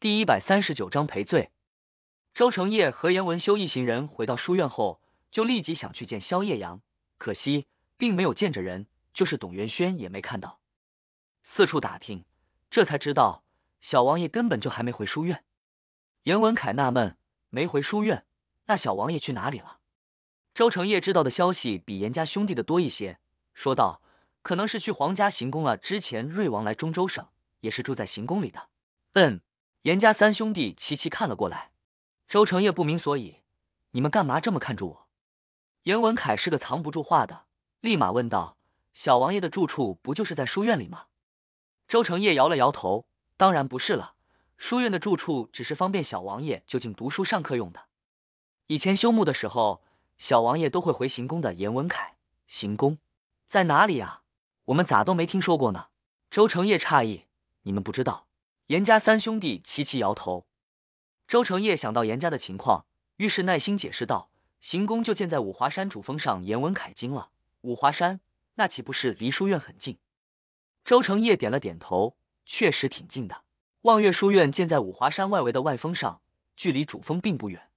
第一百三十九章赔罪。周成业和严文修一行人回到书院后，就立即想去见萧夜阳，可惜并没有见着人，就是董元轩也没看到。四处打听，这才知道小王爷根本就还没回书院。严文凯纳闷：没回书院，那小王爷去哪里了？周成业知道的消息比严家兄弟的多一些，说道：“可能是去皇家行宫了。之前瑞王来中州省，也是住在行宫里的。”嗯。严家三兄弟齐齐看了过来，周成业不明所以，你们干嘛这么看着我？严文凯是个藏不住话的，立马问道：“小王爷的住处不就是在书院里吗？”周成业摇了摇头：“当然不是了，书院的住处只是方便小王爷就近读书上课用的。以前修墓的时候，小王爷都会回行宫的。”严文凯：“行宫在哪里啊？我们咋都没听说过呢？”周成业诧异：“你们不知道？”严家三兄弟齐齐摇头，周成业想到严家的情况，于是耐心解释道：“行宫就建在五华山主峰上。”严文凯惊了：“五华山，那岂不是离书院很近？”周成业点了点头：“确实挺近的。望月书院建在五华山外围的外峰上，距离主峰并不远。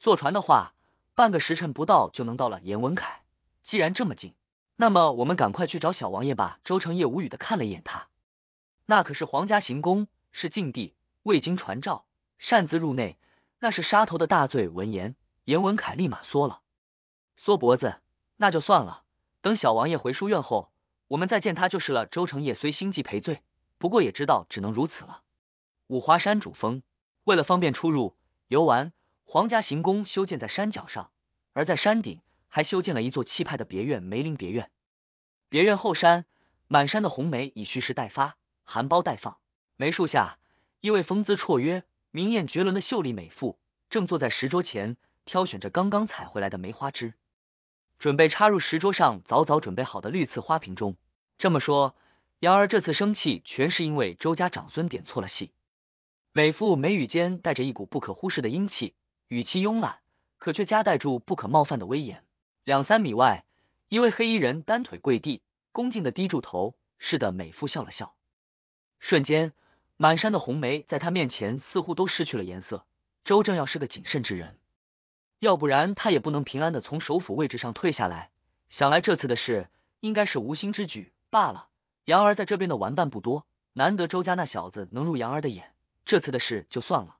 坐船的话，半个时辰不到就能到了。”严文凯：“既然这么近，那么我们赶快去找小王爷吧。”周成业无语的看了一眼他。那可是皇家行宫，是禁地，未经传召擅自入内，那是杀头的大罪。闻言，严文凯立马缩了缩脖子。那就算了，等小王爷回书院后，我们再见他就是了。周成业虽心急赔罪，不过也知道只能如此了。五华山主峰为了方便出入游玩，皇家行宫修建在山脚上，而在山顶还修建了一座气派的别院——梅林别院。别院后山，满山的红梅已蓄势待发。含苞待放，梅树下，一位风姿绰约、明艳绝伦的秀丽美妇正坐在石桌前挑选着刚刚采回来的梅花枝，准备插入石桌上早早准备好的绿刺花瓶中。这么说，杨儿这次生气全是因为周家长孙点错了戏。美妇眉宇间带着一股不可忽视的英气，语气慵懒，可却夹带住不可冒犯的威严。两三米外，一位黑衣人单腿跪地，恭敬的低住头。是的，美妇笑了笑。瞬间，满山的红梅在他面前似乎都失去了颜色。周正耀是个谨慎之人，要不然他也不能平安的从首府位置上退下来。想来这次的事应该是无心之举罢了。杨儿在这边的玩伴不多，难得周家那小子能入杨儿的眼，这次的事就算了，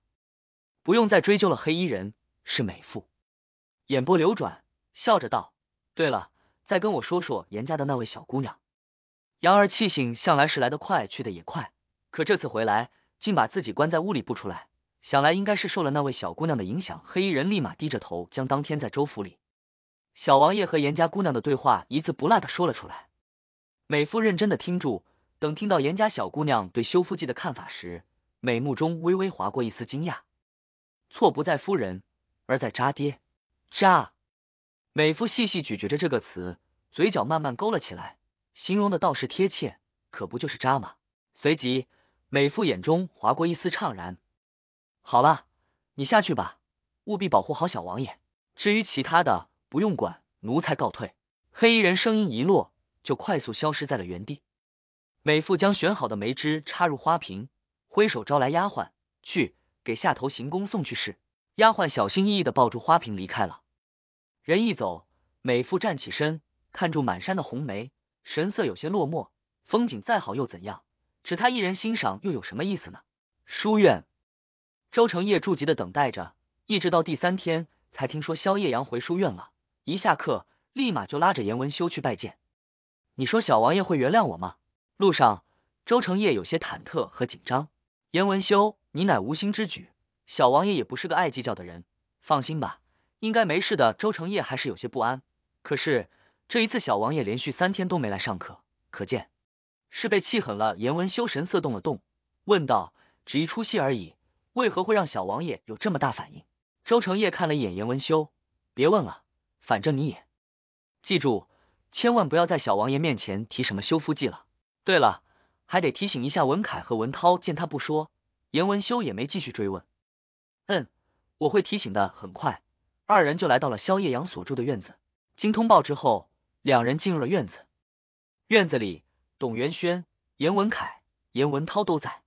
不用再追究了。黑衣人是美妇，眼波流转，笑着道：“对了，再跟我说说严家的那位小姑娘。”杨儿气性向来是来得快，去得也快，可这次回来，竟把自己关在屋里不出来。想来应该是受了那位小姑娘的影响。黑衣人立马低着头，将当天在周府里小王爷和严家姑娘的对话一字不落的说了出来。美夫认真的听住，等听到严家小姑娘对修复剂的看法时，美目中微微划过一丝惊讶。错不在夫人，而在渣爹。渣。美夫细细咀嚼着这个词，嘴角慢慢勾了起来。形容的倒是贴切，可不就是渣吗？随即，美妇眼中划过一丝怅然。好了，你下去吧，务必保护好小王爷。至于其他的，不用管。奴才告退。黑衣人声音一落，就快速消失在了原地。美妇将选好的梅枝插入花瓶，挥手招来丫鬟，去给下头行宫送去。事。丫鬟小心翼翼的抱住花瓶离开了。人一走，美妇站起身，看住满山的红梅。神色有些落寞，风景再好又怎样？只他一人欣赏又有什么意思呢？书院，周成业驻急的等待着，一直到第三天才听说萧夜阳回书院了。一下课，立马就拉着严文修去拜见。你说小王爷会原谅我吗？路上，周成业有些忐忑和紧张。严文修，你乃无心之举，小王爷也不是个爱计较的人，放心吧，应该没事的。周成业还是有些不安，可是。这一次，小王爷连续三天都没来上课，可见是被气狠了。严文修神色动了动，问道：“只一出戏而已，为何会让小王爷有这么大反应？”周成业看了一眼严文修，别问了，反正你也记住，千万不要在小王爷面前提什么修复剂了。对了，还得提醒一下文凯和文涛。见他不说，严文修也没继续追问。嗯，我会提醒的。很快，二人就来到了萧夜阳所住的院子。经通报之后。两人进入了院子，院子里，董元轩、严文凯、严文涛都在。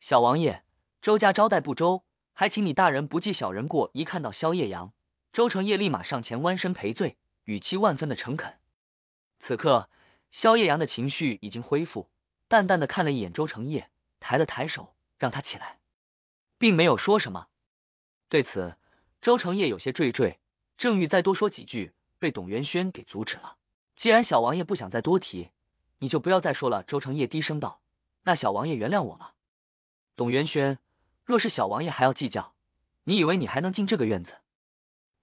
小王爷，周家招待不周，还请你大人不计小人过。一看到萧夜阳，周成业立马上前弯身赔罪，语气万分的诚恳。此刻，萧夜阳的情绪已经恢复，淡淡的看了一眼周成业，抬了抬手让他起来，并没有说什么。对此，周成业有些惴惴，正欲再多说几句。被董元轩给阻止了。既然小王爷不想再多提，你就不要再说了。”周成业低声道，“那小王爷原谅我了。”董元轩，若是小王爷还要计较，你以为你还能进这个院子？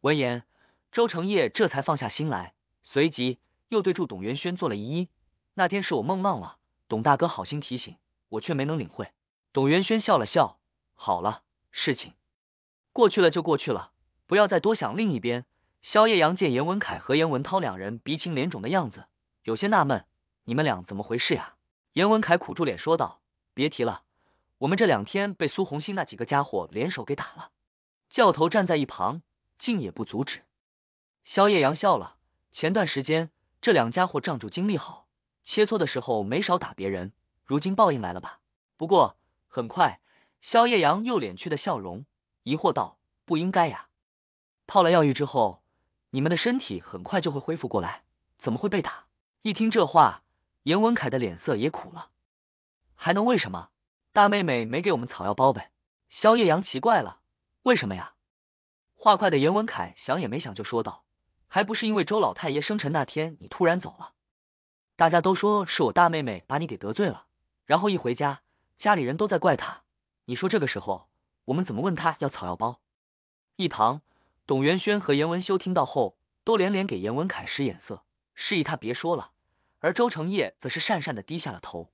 闻言，周成业这才放下心来，随即又对住董元轩做了一揖：“那天是我梦梦了，董大哥好心提醒，我却没能领会。”董元轩笑了笑：“好了，事情过去了就过去了，不要再多想。”另一边。萧夜阳见严文凯和严文涛两人鼻青脸肿的样子，有些纳闷：“你们俩怎么回事呀？”严文凯苦住脸说道：“别提了，我们这两天被苏红星那几个家伙联手给打了。”教头站在一旁，竟也不阻止。萧夜阳笑了：“前段时间这两家伙仗住精力好，切磋的时候没少打别人，如今报应来了吧？”不过很快，萧夜阳又敛去的笑容，疑惑道：“不应该呀，泡了药浴之后。”你们的身体很快就会恢复过来，怎么会被打？一听这话，严文凯的脸色也苦了。还能为什么？大妹妹没给我们草药包呗？萧夜阳奇怪了，为什么呀？话快的严文凯想也没想就说道，还不是因为周老太爷生辰那天你突然走了，大家都说是我大妹妹把你给得罪了，然后一回家，家里人都在怪他。你说这个时候，我们怎么问他要草药包？一旁。董元轩和严文修听到后，都连连给严文凯使眼色，示意他别说了。而周成业则是讪讪的低下了头。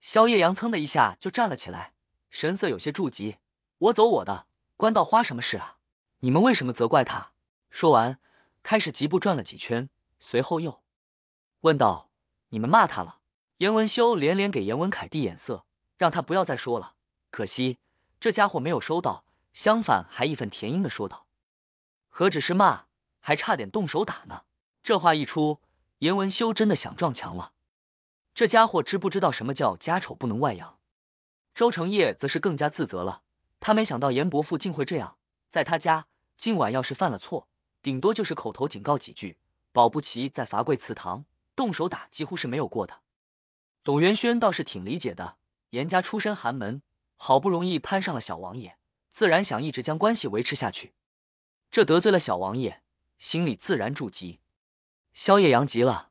肖夜阳噌的一下就站了起来，神色有些着急：“我走我的，关道花什么事啊？你们为什么责怪他？”说完，开始疾步转了几圈，随后又问道：“你们骂他了？”严文修连连给严文凯递眼色，让他不要再说了。可惜这家伙没有收到，相反还义愤填膺的说道。何止是骂，还差点动手打呢！这话一出，严文修真的想撞墙了。这家伙知不知道什么叫家丑不能外扬？周成业则是更加自责了。他没想到严伯父竟会这样。在他家，今晚要是犯了错，顶多就是口头警告几句，保不齐再罚跪祠堂，动手打几乎是没有过的。董元轩倒是挺理解的。严家出身寒门，好不容易攀上了小王爷，自然想一直将关系维持下去。这得罪了小王爷，心里自然住急。萧夜阳急了，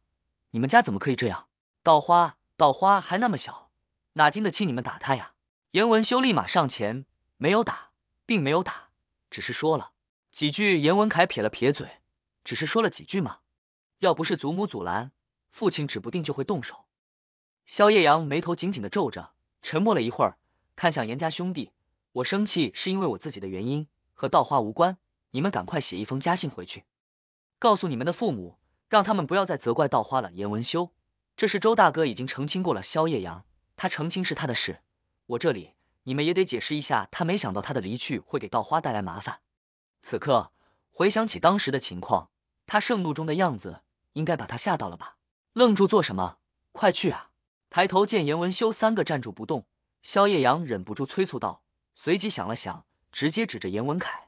你们家怎么可以这样？稻花，稻花还那么小，哪经得起你们打他呀？严文修立马上前，没有打，并没有打，只是说了几句。严文凯撇了撇嘴，只是说了几句嘛。要不是祖母阻拦，父亲指不定就会动手。萧夜阳眉头紧紧的皱着，沉默了一会儿，看向严家兄弟：“我生气是因为我自己的原因，和稻花无关。”你们赶快写一封家信回去，告诉你们的父母，让他们不要再责怪稻花了。严文修，这是周大哥已经澄清过了。萧叶阳，他澄清是他的事，我这里你们也得解释一下。他没想到他的离去会给稻花带来麻烦。此刻回想起当时的情况，他盛怒中的样子，应该把他吓到了吧？愣住做什么？快去啊！抬头见严文修三个站住不动，萧叶阳忍不住催促道，随即想了想，直接指着严文凯。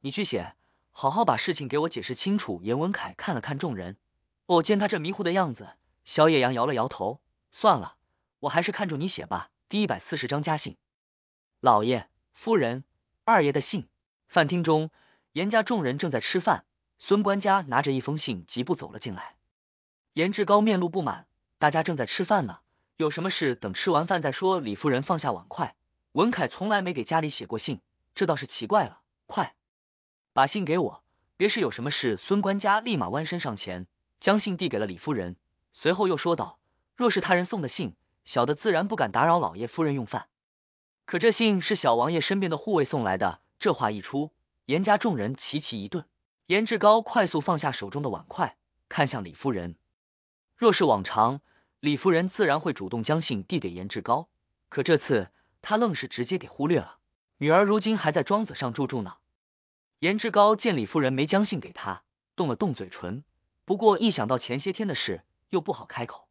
你去写，好好把事情给我解释清楚。严文凯看了看众人，哦，见他这迷糊的样子，小野羊摇了摇头，算了，我还是看住你写吧。第一百四十章家信。老爷、夫人、二爷的信。饭厅中，严家众人正在吃饭，孙官家拿着一封信疾步走了进来。严志高面露不满，大家正在吃饭呢，有什么事等吃完饭再说。李夫人放下碗筷，文凯从来没给家里写过信，这倒是奇怪了。快。把信给我，别是有什么事？孙官家立马弯身上前，将信递给了李夫人，随后又说道：“若是他人送的信，小的自然不敢打扰老爷夫人用饭。可这信是小王爷身边的护卫送来的。”这话一出，严家众人齐齐一顿。严志高快速放下手中的碗筷，看向李夫人。若是往常，李夫人自然会主动将信递给严志高，可这次他愣是直接给忽略了。女儿如今还在庄子上住住呢。严志高见李夫人没将信给他，动了动嘴唇，不过一想到前些天的事，又不好开口。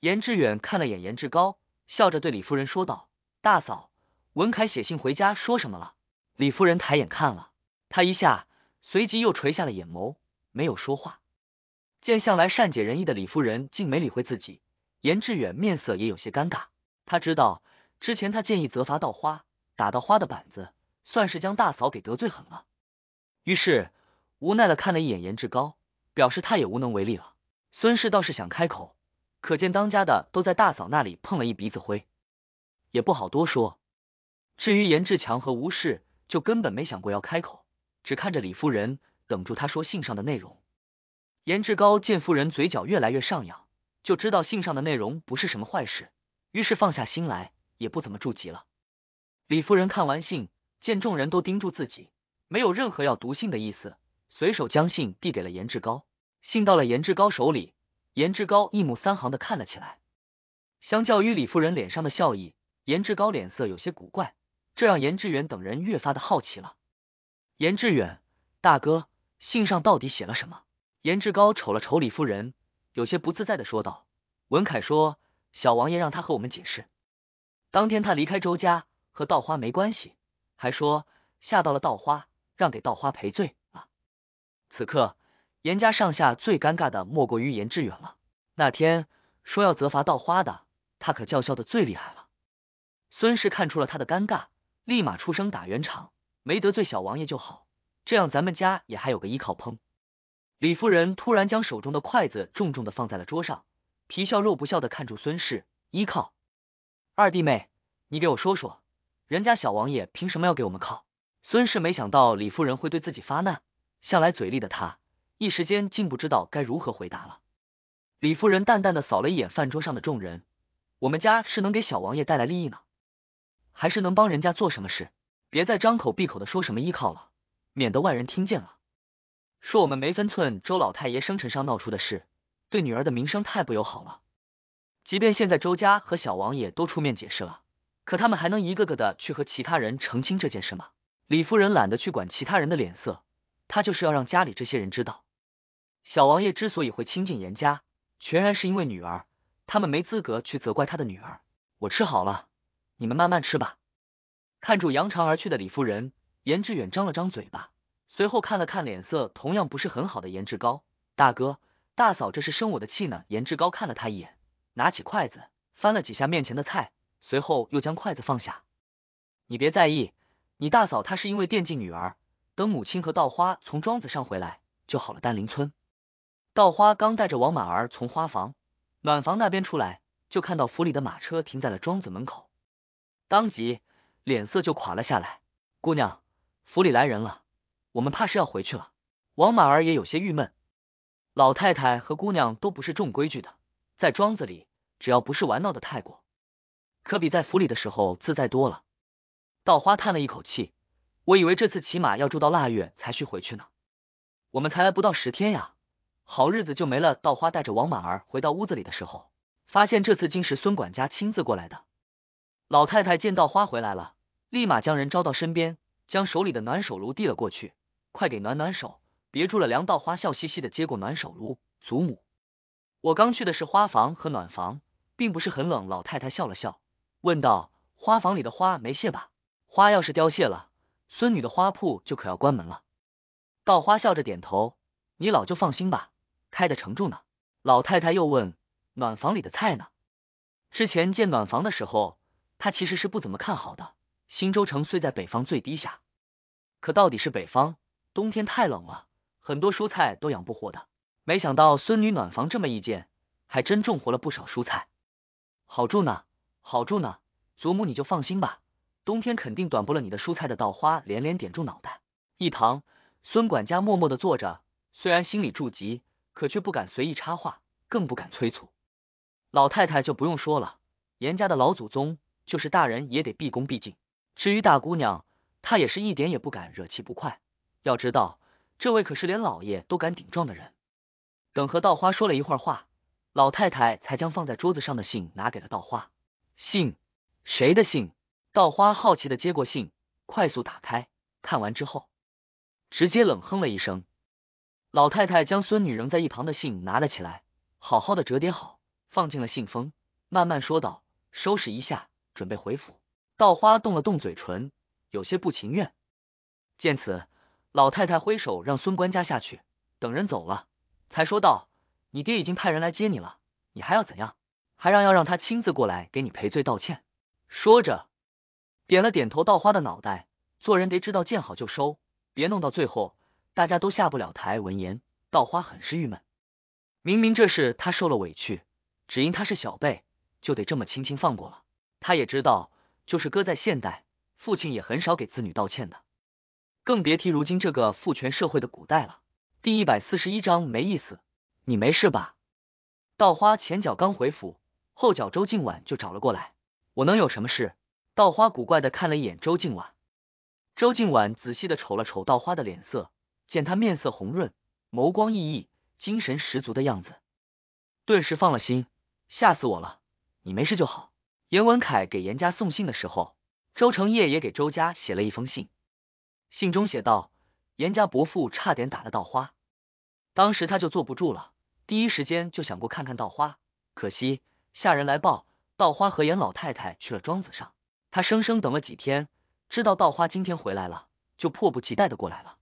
严志远看了眼严志高，笑着对李夫人说道：“大嫂，文凯写信回家说什么了？”李夫人抬眼看了他一下，随即又垂下了眼眸，没有说话。见向来善解人意的李夫人竟没理会自己，严志远面色也有些尴尬。他知道之前他建议责罚稻花，打稻花的板子，算是将大嫂给得罪狠了。于是无奈的看了一眼严志高，表示他也无能为力了。孙氏倒是想开口，可见当家的都在大嫂那里碰了一鼻子灰，也不好多说。至于严志强和吴氏，就根本没想过要开口，只看着李夫人等住他说信上的内容。严志高见夫人嘴角越来越上扬，就知道信上的内容不是什么坏事，于是放下心来，也不怎么住急了。李夫人看完信，见众人都盯住自己。没有任何要读信的意思，随手将信递给了严志高。信到了严志高手里，严志高一目三行的看了起来。相较于李夫人脸上的笑意，严志高脸色有些古怪，这让严志远等人越发的好奇了。严志远大哥，信上到底写了什么？严志高瞅了瞅李夫人，有些不自在的说道：“文凯说，小王爷让他和我们解释，当天他离开周家和稻花没关系，还说吓到了稻花。”让给稻花赔罪啊！此刻严家上下最尴尬的莫过于严致远了。那天说要责罚稻花的，他可叫嚣的最厉害了。孙氏看出了他的尴尬，立马出声打圆场，没得罪小王爷就好，这样咱们家也还有个依靠。砰！李夫人突然将手中的筷子重重的放在了桌上，皮笑肉不笑的看住孙氏，依靠二弟妹，你给我说说，人家小王爷凭什么要给我们靠？尊氏没想到李夫人会对自己发难，向来嘴利的她，一时间竟不知道该如何回答了。李夫人淡淡的扫了一眼饭桌上的众人：“我们家是能给小王爷带来利益呢，还是能帮人家做什么事？别再张口闭口的说什么依靠了，免得外人听见了，说我们没分寸。周老太爷生辰上闹出的事，对女儿的名声太不友好了。即便现在周家和小王爷都出面解释了，可他们还能一个个的去和其他人澄清这件事吗？”李夫人懒得去管其他人的脸色，她就是要让家里这些人知道，小王爷之所以会亲近严家，全然是因为女儿。他们没资格去责怪他的女儿。我吃好了，你们慢慢吃吧。看住扬长而去的李夫人，严志远张了张嘴巴，随后看了看脸色同样不是很好的严志高大哥、大嫂，这是生我的气呢。严志高看了他一眼，拿起筷子翻了几下面前的菜，随后又将筷子放下。你别在意。你大嫂她是因为惦记女儿，等母亲和稻花从庄子上回来就好了。丹林村，稻花刚带着王满儿从花房暖房那边出来，就看到府里的马车停在了庄子门口，当即脸色就垮了下来。姑娘，府里来人了，我们怕是要回去了。王满儿也有些郁闷，老太太和姑娘都不是重规矩的，在庄子里，只要不是玩闹的太过，可比在府里的时候自在多了。稻花叹了一口气，我以为这次起码要住到腊月才需回去呢。我们才来不到十天呀，好日子就没了。稻花带着王满儿回到屋子里的时候，发现这次竟是孙管家亲自过来的。老太太见稻花回来了，立马将人招到身边，将手里的暖手炉递了过去，快给暖暖手，别住了。梁稻花笑嘻嘻的接过暖手炉，祖母，我刚去的是花房和暖房，并不是很冷。老太太笑了笑，问道：花房里的花没谢吧？花要是凋谢了，孙女的花铺就可要关门了。稻花笑着点头：“你老就放心吧，开的成住呢。”老太太又问：“暖房里的菜呢？”之前建暖房的时候，她其实是不怎么看好的。新州城虽在北方最低下，可到底是北方，冬天太冷了，很多蔬菜都养不活的。没想到孙女暖房这么一建，还真种活了不少蔬菜，好住呢，好住呢，祖母你就放心吧。冬天肯定短不了你的蔬菜的。稻花连连点住脑袋，一旁孙管家默默的坐着，虽然心里住急，可却不敢随意插话，更不敢催促。老太太就不用说了，严家的老祖宗，就是大人也得毕恭毕敬。至于大姑娘，她也是一点也不敢惹气不快。要知道，这位可是连老爷都敢顶撞的人。等和稻花说了一会儿话，老太太才将放在桌子上的信拿给了稻花。信，谁的信？稻花好奇的接过信，快速打开，看完之后，直接冷哼了一声。老太太将孙女扔在一旁的信拿了起来，好好的折叠好，放进了信封，慢慢说道：“收拾一下，准备回府。”稻花动了动嘴唇，有些不情愿。见此，老太太挥手让孙官家下去，等人走了，才说道：“你爹已经派人来接你了，你还要怎样？还让要让他亲自过来给你赔罪道歉？”说着。点了点头，稻花的脑袋。做人得知道见好就收，别弄到最后大家都下不了台。闻言，稻花很是郁闷。明明这事他受了委屈，只因他是小辈，就得这么轻轻放过了。他也知道，就是搁在现代，父亲也很少给子女道歉的，更别提如今这个父权社会的古代了。第一百四十一章没意思。你没事吧？稻花前脚刚回府，后脚周静婉就找了过来。我能有什么事？稻花古怪的看了一眼周静婉，周静婉仔细的瞅了瞅稻花的脸色，见他面色红润，眸光奕奕，精神十足的样子，顿时放了心。吓死我了，你没事就好。严文凯给严家送信的时候，周成业也给周家写了一封信，信中写道：严家伯父差点打了稻花，当时他就坐不住了，第一时间就想过看看稻花，可惜下人来报，稻花和严老太太去了庄子上。他生生等了几天，知道稻花今天回来了，就迫不及待的过来了。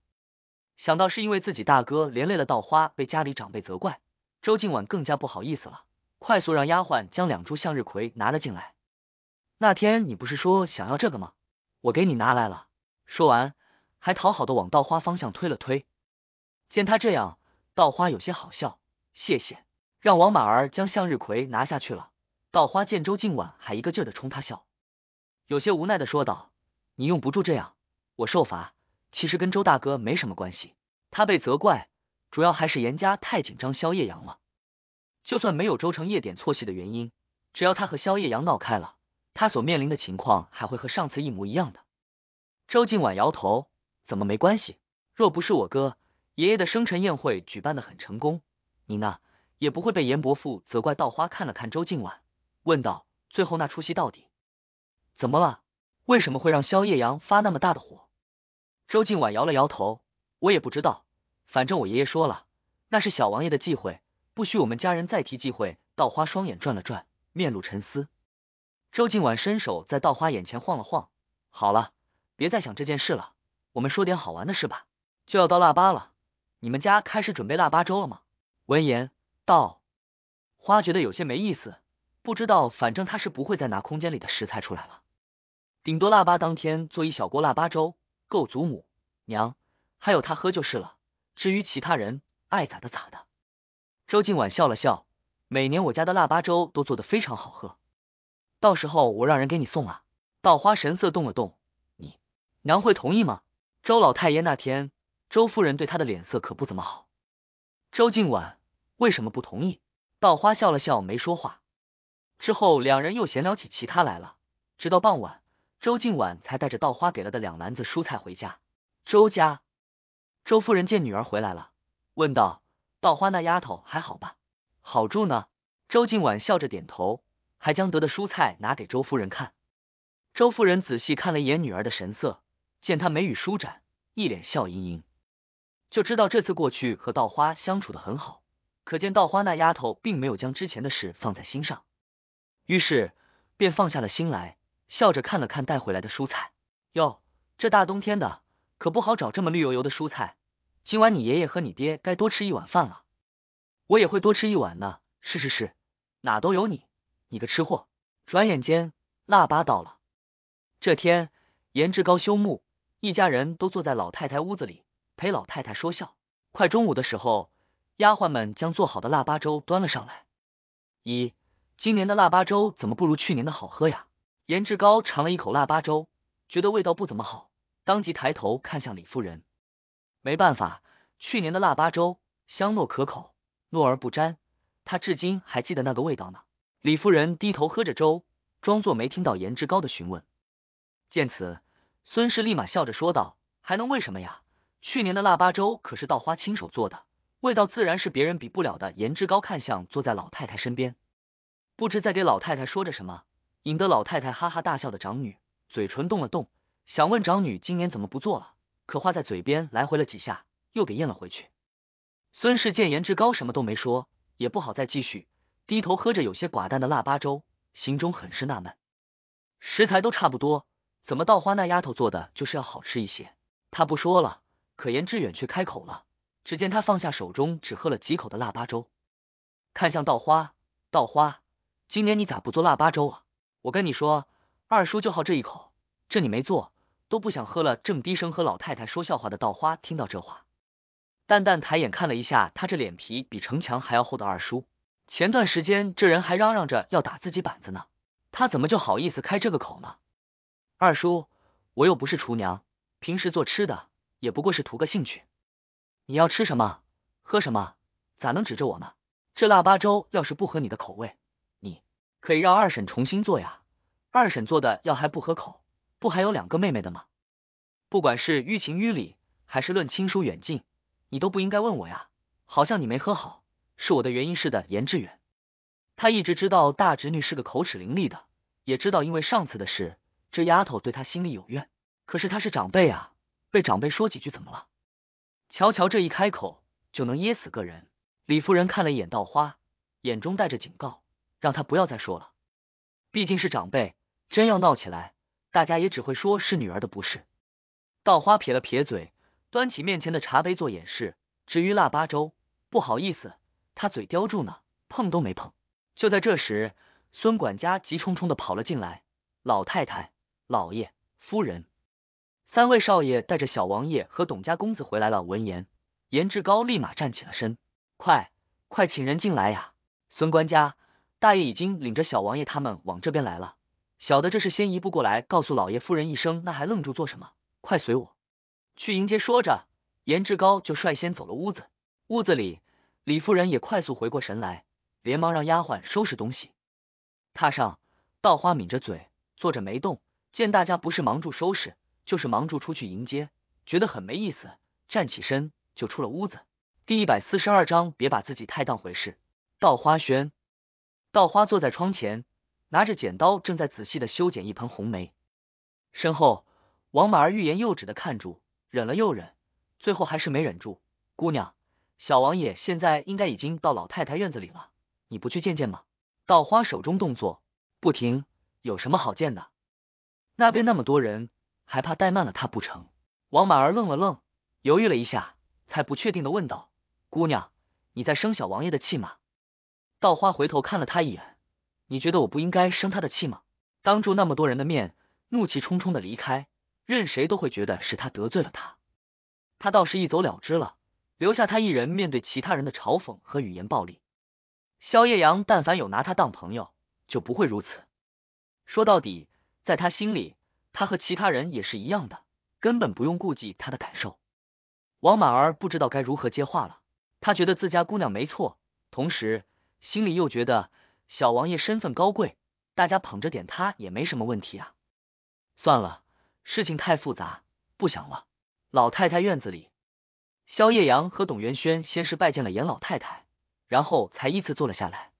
想到是因为自己大哥连累了稻花，被家里长辈责怪，周静婉更加不好意思了，快速让丫鬟将两株向日葵拿了进来。那天你不是说想要这个吗？我给你拿来了。说完，还讨好的往稻花方向推了推。见他这样，稻花有些好笑。谢谢，让王马儿将向日葵拿下去了。稻花见周静婉还一个劲儿的冲他笑。有些无奈的说道：“你用不住这样，我受罚。其实跟周大哥没什么关系，他被责怪，主要还是严家太紧张萧夜阳了。就算没有周成夜点错戏的原因，只要他和萧夜阳闹开了，他所面临的情况还会和上次一模一样的。”周静婉摇头：“怎么没关系？若不是我哥爷爷的生辰宴会举办的很成功，你呢也不会被严伯父责怪。”稻花看了看周静婉，问道：“最后那出戏到底？”怎么了？为什么会让萧夜阳发那么大的火？周静婉摇了摇头，我也不知道，反正我爷爷说了，那是小王爷的忌讳，不许我们家人再提忌讳。稻花双眼转了转，面露沉思。周静婉伸手在稻花眼前晃了晃，好了，别再想这件事了，我们说点好玩的事吧。就要到腊八了，你们家开始准备腊八粥了吗？闻言，稻花觉得有些没意思，不知道，反正他是不会再拿空间里的食材出来了。顶多腊八当天做一小锅腊八粥，够祖母、娘还有他喝就是了。至于其他人，爱咋的咋的。周静婉笑了笑，每年我家的腊八粥都做的非常好喝，到时候我让人给你送啊。稻花神色动了动，你娘会同意吗？周老太爷那天，周夫人对他的脸色可不怎么好。周静婉为什么不同意？稻花笑了笑，没说话。之后两人又闲聊起其他来了，直到傍晚。周静婉才带着稻花给了的两篮子蔬菜回家。周家周夫人见女儿回来了，问道：“稻花那丫头还好吧？好住呢？”周静婉笑着点头，还将得的蔬菜拿给周夫人看。周夫人仔细看了一眼女儿的神色，见她眉宇舒展，一脸笑盈盈，就知道这次过去和稻花相处的很好，可见稻花那丫头并没有将之前的事放在心上，于是便放下了心来。笑着看了看带回来的蔬菜，哟，这大冬天的可不好找这么绿油油的蔬菜。今晚你爷爷和你爹该多吃一碗饭了，我也会多吃一碗呢。是是是，哪都有你，你个吃货。转眼间腊八到了，这天严志高休沐，一家人都坐在老太太屋子里陪老太太说笑。快中午的时候，丫鬟们将做好的腊八粥端了上来。咦，今年的腊八粥怎么不如去年的好喝呀？严志高尝了一口腊八粥，觉得味道不怎么好，当即抬头看向李夫人。没办法，去年的腊八粥香糯可口，糯而不粘，他至今还记得那个味道呢。李夫人低头喝着粥，装作没听到严志高的询问。见此，孙氏立马笑着说道：“还能为什么呀？去年的腊八粥可是稻花亲手做的，味道自然是别人比不了的。”严志高看向坐在老太太身边，不知在给老太太说着什么。引得老太太哈哈大笑的长女嘴唇动了动，想问长女今年怎么不做了，可话在嘴边来回了几下，又给咽了回去。孙氏见颜志高什么都没说，也不好再继续，低头喝着有些寡淡的腊八粥，心中很是纳闷，食材都差不多，怎么稻花那丫头做的就是要好吃一些？她不说了，可颜志远却开口了。只见他放下手中只喝了几口的腊八粥，看向稻花，稻花，今年你咋不做腊八粥了？我跟你说，二叔就好这一口，这你没做，都不想喝了。正低声和老太太说笑话的稻花听到这话，淡淡抬眼看了一下他这脸皮比城墙还要厚的二叔。前段时间这人还嚷嚷着要打自己板子呢，他怎么就好意思开这个口呢？二叔，我又不是厨娘，平时做吃的也不过是图个兴趣。你要吃什么，喝什么，咋能指着我呢？这腊八粥要是不合你的口味。可以让二婶重新做呀，二婶做的药还不合口，不还有两个妹妹的吗？不管是于情于理，还是论亲疏远近，你都不应该问我呀，好像你没喝好是我的原因似的。严致远，他一直知道大侄女是个口齿伶俐的，也知道因为上次的事，这丫头对他心里有怨。可是他是长辈啊，被长辈说几句怎么了？瞧瞧这一开口就能噎死个人。李夫人看了一眼稻花，眼中带着警告。让他不要再说了，毕竟是长辈，真要闹起来，大家也只会说是女儿的不是。稻花撇了撇嘴，端起面前的茶杯做掩饰。至于腊八粥，不好意思，他嘴叼住呢，碰都没碰。就在这时，孙管家急冲冲的跑了进来。老太太、老爷、夫人、三位少爷带着小王爷和董家公子回来了。闻言，严志高立马站起了身，快快请人进来呀，孙管家。大爷已经领着小王爷他们往这边来了，小的这是先一步过来告诉老爷夫人一声，那还愣住做什么？快随我去迎接。说着，严志高就率先走了屋子。屋子里，李夫人也快速回过神来，连忙让丫鬟收拾东西。踏上，稻花抿着嘴坐着没动，见大家不是忙住收拾，就是忙住出去迎接，觉得很没意思，站起身就出了屋子。第一百四十二章，别把自己太当回事。稻花轩。稻花坐在窗前，拿着剪刀正在仔细的修剪一盆红梅。身后，王马儿欲言又止的看住，忍了又忍，最后还是没忍住。姑娘，小王爷现在应该已经到老太太院子里了，你不去见见吗？稻花手中动作不停，有什么好见的？那边那么多人，还怕怠慢了他不成？王马儿愣了愣，犹豫了一下，才不确定的问道：“姑娘，你在生小王爷的气吗？”稻花回头看了他一眼，你觉得我不应该生他的气吗？当着那么多人的面，怒气冲冲的离开，任谁都会觉得是他得罪了他。他倒是一走了之了，留下他一人面对其他人的嘲讽和语言暴力。萧叶阳，但凡有拿他当朋友，就不会如此。说到底，在他心里，他和其他人也是一样的，根本不用顾忌他的感受。王满儿不知道该如何接话了，他觉得自家姑娘没错，同时。心里又觉得小王爷身份高贵，大家捧着点他也没什么问题啊。算了，事情太复杂，不想了。老太太院子里，萧夜阳和董元轩先是拜见了严老太太，然后才依次坐了下来。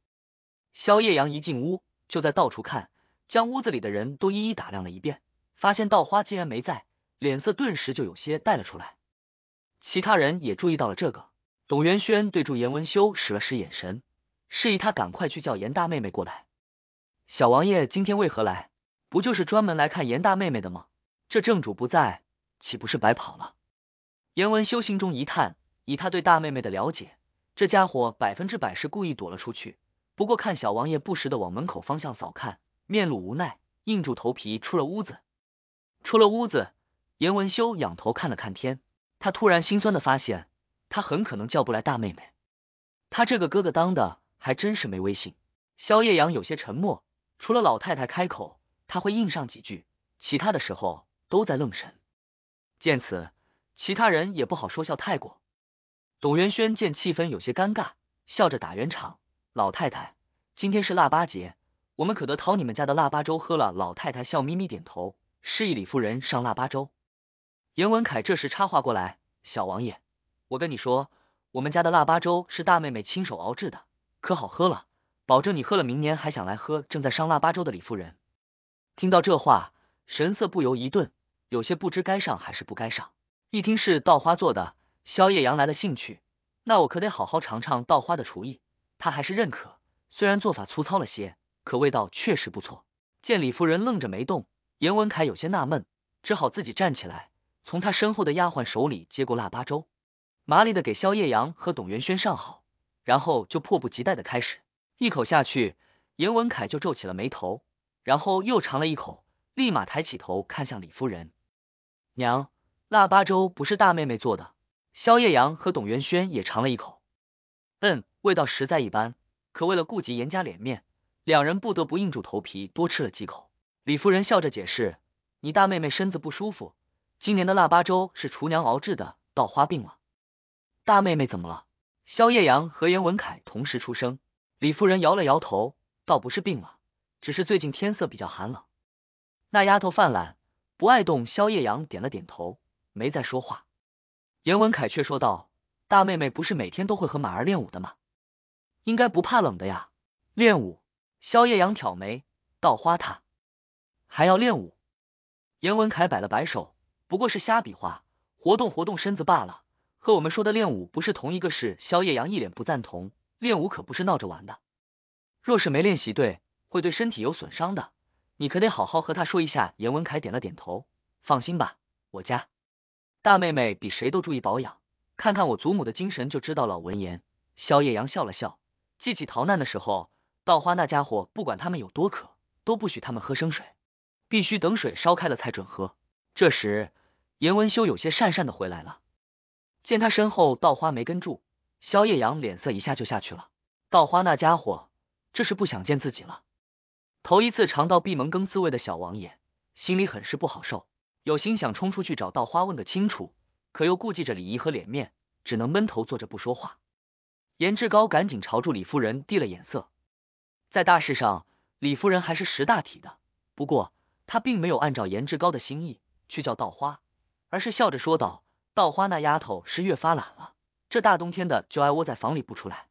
萧夜阳一进屋就在到处看，将屋子里的人都一一打量了一遍，发现稻花竟然没在，脸色顿时就有些淡了出来。其他人也注意到了这个，董元轩对住严文修使了使眼神。示意他赶快去叫严大妹妹过来。小王爷今天为何来？不就是专门来看严大妹妹的吗？这正主不在，岂不是白跑了？严文修心中一叹，以他对大妹妹的了解，这家伙百分之百是故意躲了出去。不过看小王爷不时的往门口方向扫看，面露无奈，硬住头皮出了屋子。出了屋子，严文修仰头看了看天，他突然心酸的发现，他很可能叫不来大妹妹。他这个哥哥当的。还真是没威信。萧夜阳有些沉默，除了老太太开口，他会应上几句，其他的时候都在愣神。见此，其他人也不好说笑太过。董元轩见气氛有些尴尬，笑着打圆场：“老太太，今天是腊八节，我们可得讨你们家的腊八粥喝了。”老太太笑眯眯点头，示意李夫人上腊八粥。严文凯这时插话过来：“小王爷，我跟你说，我们家的腊八粥是大妹妹亲手熬制的。”可好喝了，保证你喝了明年还想来喝。正在上腊八粥的李夫人听到这话，神色不由一顿，有些不知该上还是不该上。一听是稻花做的，萧夜阳来了兴趣，那我可得好好尝尝稻花的厨艺。他还是认可，虽然做法粗糙了些，可味道确实不错。见李夫人愣着没动，严文凯有些纳闷，只好自己站起来，从他身后的丫鬟手里接过腊八粥，麻利的给萧夜阳和董元轩上好。然后就迫不及待的开始一口下去，严文凯就皱起了眉头，然后又尝了一口，立马抬起头看向李夫人。娘，腊八粥不是大妹妹做的。萧夜阳和董元轩也尝了一口，嗯，味道实在一般。可为了顾及严家脸面，两人不得不硬住头皮多吃了几口。李夫人笑着解释：“你大妹妹身子不舒服，今年的腊八粥是厨娘熬制的，稻花病了。大妹妹怎么了？”萧夜阳和严文凯同时出声，李夫人摇了摇头，倒不是病了，只是最近天色比较寒冷，那丫头犯懒，不爱动。萧夜阳点了点头，没再说话。严文凯却说道：“大妹妹不是每天都会和马儿练武的吗？应该不怕冷的呀。”练武，萧夜阳挑眉，倒花他还要练武。严文凯摆了摆手，不过是瞎比划，活动活动身子罢了。和我们说的练武不是同一个事。萧夜阳一脸不赞同，练武可不是闹着玩的，若是没练习对，会对身体有损伤的。你可得好好和他说一下。严文凯点了点头，放心吧，我家大妹妹比谁都注意保养，看看我祖母的精神就知道了。闻言，萧夜阳笑了笑，记起逃难的时候，稻花那家伙不管他们有多渴，都不许他们喝生水，必须等水烧开了才准喝。这时，严文修有些讪讪的回来了。见他身后稻花没跟住，萧夜阳脸色一下就下去了。稻花那家伙，这是不想见自己了。头一次尝到闭门羹滋味的小王爷，心里很是不好受，有心想冲出去找稻花问个清楚，可又顾忌着礼仪和脸面，只能闷头坐着不说话。严志高赶紧朝住李夫人递了眼色，在大事上，李夫人还是识大体的，不过她并没有按照严志高的心意去叫稻花，而是笑着说道。稻花那丫头是越发懒了，这大冬天的就爱窝在房里不出来。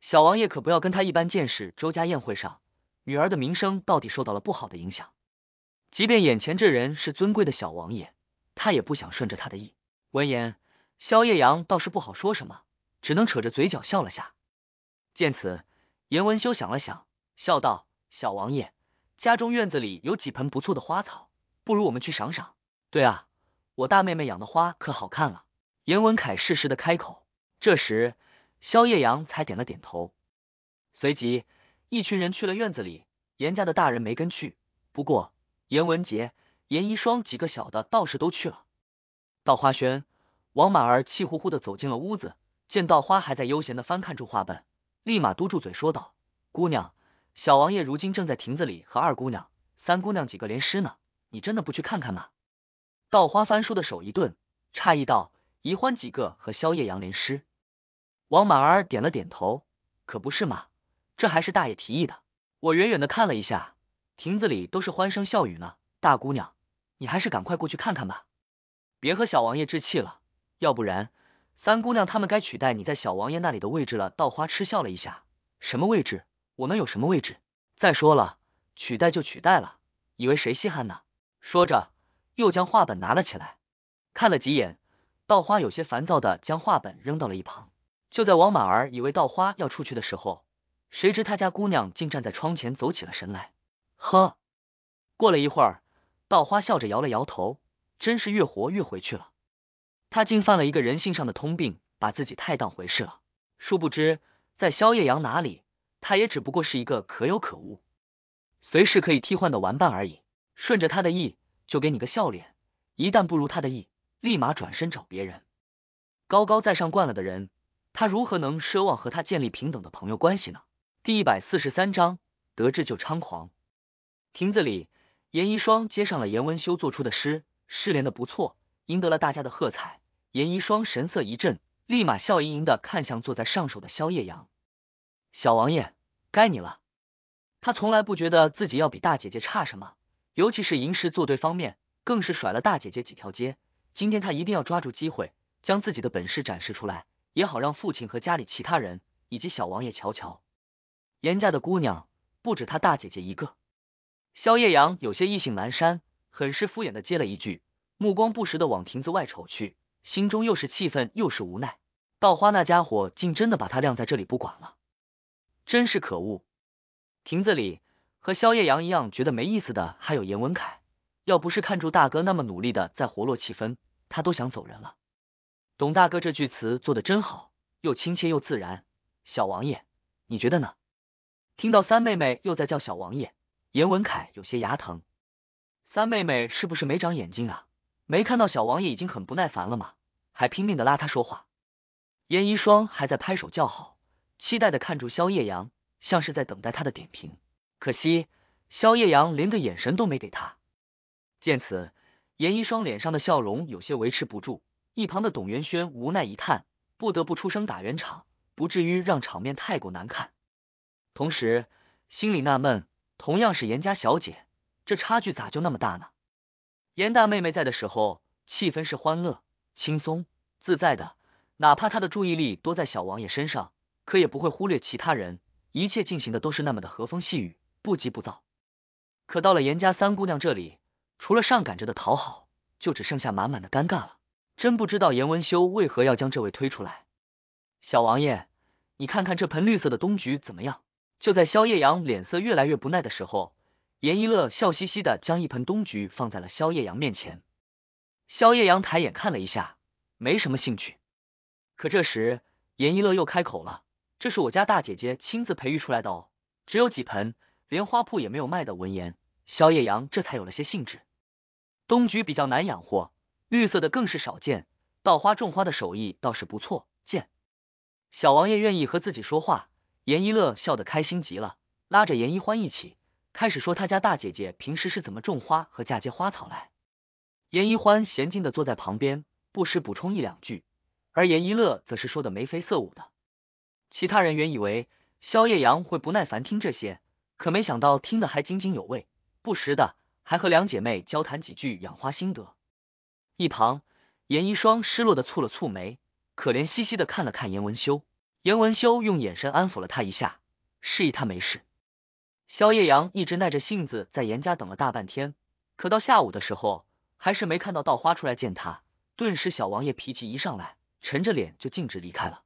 小王爷可不要跟他一般见识。周家宴会上，女儿的名声到底受到了不好的影响。即便眼前这人是尊贵的小王爷，他也不想顺着他的意。闻言，萧夜阳倒是不好说什么，只能扯着嘴角笑了下。见此，严文修想了想，笑道：“小王爷，家中院子里有几盆不错的花草，不如我们去赏赏？”对啊。我大妹妹养的花可好看了，严文凯适时的开口。这时，萧夜阳才点了点头。随即，一群人去了院子里。严家的大人没跟去，不过严文杰、严一霜几个小的倒是都去了。稻花轩，王满儿气呼呼的走进了屋子，见稻花还在悠闲的翻看住画本，立马嘟住嘴说道：“姑娘，小王爷如今正在亭子里和二姑娘、三姑娘几个联诗呢，你真的不去看看吗？”稻花翻书的手一顿，诧异道：“宜欢几个和萧夜杨连诗，王满儿点了点头，可不是嘛，这还是大爷提议的。我远远的看了一下，亭子里都是欢声笑语呢。大姑娘，你还是赶快过去看看吧，别和小王爷置气了，要不然三姑娘他们该取代你在小王爷那里的位置了。”稻花嗤笑了一下：“什么位置？我能有什么位置？再说了，取代就取代了，以为谁稀罕呢？”说着。又将画本拿了起来，看了几眼，稻花有些烦躁的将画本扔到了一旁。就在王马儿以为稻花要出去的时候，谁知他家姑娘竟站在窗前走起了神来。呵，过了一会儿，稻花笑着摇了摇头，真是越活越回去了。他竟犯了一个人性上的通病，把自己太当回事了。殊不知，在萧夜阳哪里，他也只不过是一个可有可无、随时可以替换的玩伴而已。顺着他的意。就给你个笑脸，一旦不如他的意，立马转身找别人。高高在上惯了的人，他如何能奢望和他建立平等的朋友关系呢？第一百四十三章，得志就猖狂。亭子里，严一霜接上了严文修做出的诗，诗联的不错，赢得了大家的喝彩。严一霜神色一振，立马笑盈盈的看向坐在上首的萧夜阳：“小王爷，该你了。”他从来不觉得自己要比大姐姐差什么。尤其是吟诗作对方面，更是甩了大姐姐几条街。今天他一定要抓住机会，将自己的本事展示出来，也好让父亲和家里其他人以及小王爷瞧瞧。严家的姑娘不止他大姐姐一个。萧夜阳有些意兴阑珊，很是敷衍的接了一句，目光不时的往亭子外瞅去，心中又是气愤又是无奈。稻花那家伙竟真的把他晾在这里不管了，真是可恶。亭子里。和萧夜阳一样觉得没意思的还有严文凯，要不是看住大哥那么努力的在活络气氛，他都想走人了。董大哥这句词做的真好，又亲切又自然。小王爷，你觉得呢？听到三妹妹又在叫小王爷，严文凯有些牙疼。三妹妹是不是没长眼睛啊？没看到小王爷已经很不耐烦了吗？还拼命的拉他说话。严一霜还在拍手叫好，期待的看住萧夜阳，像是在等待他的点评。可惜，萧夜阳连个眼神都没给他。见此，严一双脸上的笑容有些维持不住。一旁的董元轩无奈一叹，不得不出声打圆场，不至于让场面太过难看。同时，心里纳闷：同样是严家小姐，这差距咋就那么大呢？严大妹妹在的时候，气氛是欢乐、轻松、自在的。哪怕她的注意力多在小王爷身上，可也不会忽略其他人。一切进行的都是那么的和风细雨。不急不躁，可到了严家三姑娘这里，除了上赶着的讨好，就只剩下满满的尴尬了。真不知道严文修为何要将这位推出来。小王爷，你看看这盆绿色的冬菊怎么样？就在萧夜阳脸色越来越不耐的时候，严一乐笑嘻嘻的将一盆冬菊放在了萧夜阳面前。萧夜阳抬眼看了一下，没什么兴趣。可这时，严一乐又开口了：“这是我家大姐姐亲自培育出来的哦，只有几盆。”连花铺也没有卖的。闻言，萧夜阳这才有了些兴致。冬菊比较难养活，绿色的更是少见。稻花种花的手艺倒是不错。见小王爷愿意和自己说话，严一乐笑得开心极了，拉着严一欢一起开始说他家大姐姐平时是怎么种花和嫁接花草来。严一欢娴静的坐在旁边，不时补充一两句，而严一乐则是说的眉飞色舞的。其他人原以为萧夜阳会不耐烦听这些。可没想到，听得还津津有味，不时的还和两姐妹交谈几句养花心得。一旁严一霜失落的蹙了蹙眉，可怜兮兮的看了看严文修。严文修用眼神安抚了他一下，示意他没事。萧夜阳一直耐着性子在严家等了大半天，可到下午的时候还是没看到稻花出来见他，顿时小王爷脾气一上来，沉着脸就径直离开了。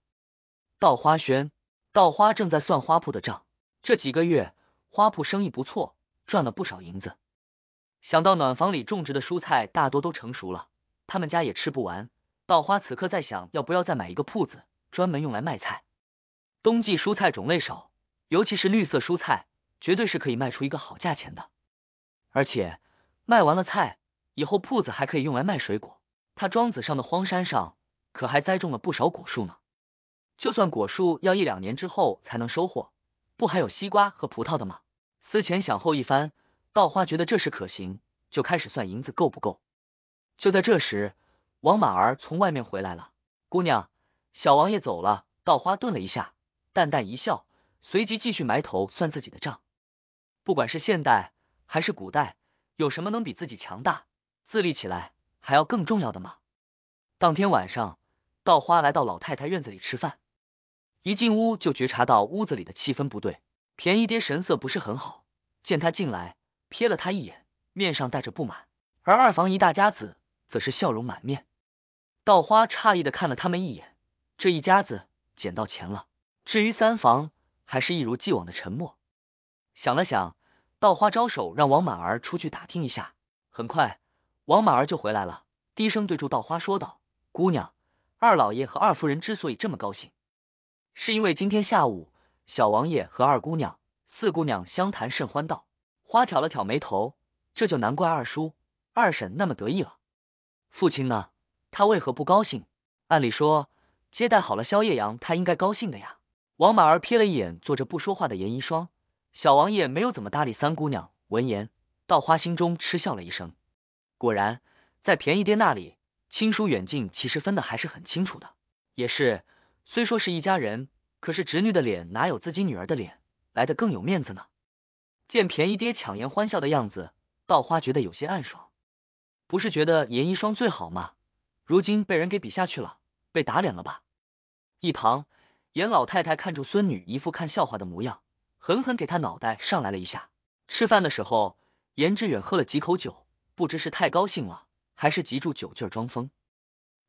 稻花轩，稻花正在算花铺的账，这几个月。花铺生意不错，赚了不少银子。想到暖房里种植的蔬菜大多都成熟了，他们家也吃不完。稻花此刻在想，要不要再买一个铺子，专门用来卖菜。冬季蔬菜种类少，尤其是绿色蔬菜，绝对是可以卖出一个好价钱的。而且卖完了菜以后，铺子还可以用来卖水果。他庄子上的荒山上可还栽种了不少果树呢。就算果树要一两年之后才能收获，不还有西瓜和葡萄的吗？思前想后一番，稻花觉得这事可行，就开始算银子够不够。就在这时，王马儿从外面回来了。姑娘，小王爷走了。稻花顿了一下，淡淡一笑，随即继续埋头算自己的账。不管是现代还是古代，有什么能比自己强大、自立起来还要更重要的吗？当天晚上，稻花来到老太太院子里吃饭，一进屋就觉察到屋子里的气氛不对。便宜爹神色不是很好，见他进来，瞥了他一眼，面上带着不满。而二房一大家子则是笑容满面。稻花诧异的看了他们一眼，这一家子捡到钱了。至于三房，还是一如既往的沉默。想了想，稻花招手让王满儿出去打听一下。很快，王满儿就回来了，低声对住稻花说道：“姑娘，二老爷和二夫人之所以这么高兴，是因为今天下午。”小王爷和二姑娘、四姑娘相谈甚欢，道花挑了挑眉头，这就难怪二叔、二婶那么得意了。父亲呢？他为何不高兴？按理说，接待好了萧夜阳，他应该高兴的呀。王马儿瞥了一眼坐着不说话的严一霜，小王爷没有怎么搭理三姑娘。闻言，稻花心中嗤笑了一声。果然，在便宜爹那里，亲疏远近其实分的还是很清楚的。也是，虽说是一家人。可是侄女的脸哪有自己女儿的脸来得更有面子呢？见便宜爹强颜欢笑的样子，稻花觉得有些暗爽。不是觉得严一霜最好吗？如今被人给比下去了，被打脸了吧？一旁严老太太看住孙女一副看笑话的模样，狠狠给她脑袋上来了一下。吃饭的时候，严志远喝了几口酒，不知是太高兴了，还是急住酒劲儿装疯，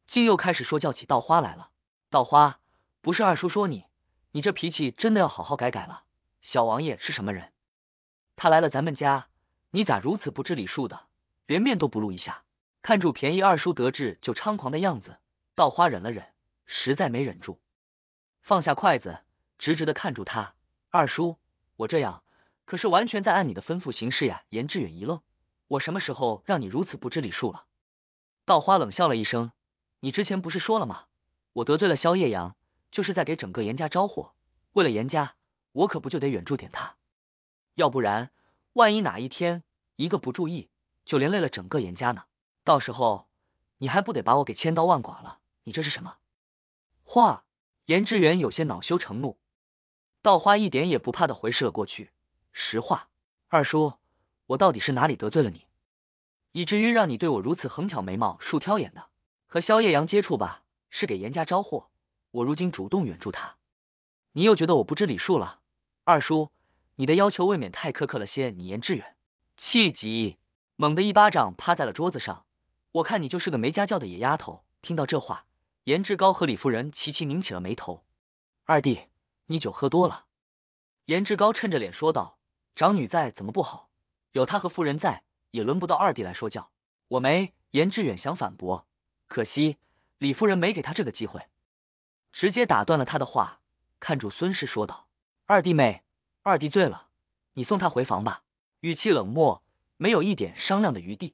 竟又开始说教起稻花来了。稻花，不是二叔说你。你这脾气真的要好好改改了。小王爷是什么人？他来了咱们家，你咋如此不知礼数的，连面都不露一下？看住便宜二叔得志就猖狂的样子，稻花忍了忍，实在没忍住，放下筷子，直直的看住他。二叔，我这样可是完全在按你的吩咐行事呀。严志远一愣，我什么时候让你如此不知礼数了？稻花冷笑了一声，你之前不是说了吗？我得罪了萧夜阳。就是在给整个严家招祸，为了严家，我可不就得援助点他，要不然，万一哪一天一个不注意，就连累了整个严家呢？到时候你还不得把我给千刀万剐了？你这是什么话？严志远有些恼羞成怒，稻花一点也不怕的回视了过去。实话，二叔，我到底是哪里得罪了你，以至于让你对我如此横挑眉毛竖挑眼的？和萧夜阳接触吧，是给严家招祸。我如今主动援助他，你又觉得我不知礼数了？二叔，你的要求未免太苛刻了些。你严志远气急，猛地一巴掌趴在了桌子上。我看你就是个没家教的野丫头。听到这话，严志高和李夫人齐齐拧起了眉头。二弟，你酒喝多了。严志高趁着脸说道：“长女在怎么不好？有她和夫人在，也轮不到二弟来说教。”我没，严志远想反驳，可惜李夫人没给他这个机会。直接打断了他的话，看住孙氏说道：“二弟妹，二弟醉了，你送他回房吧。”语气冷漠，没有一点商量的余地。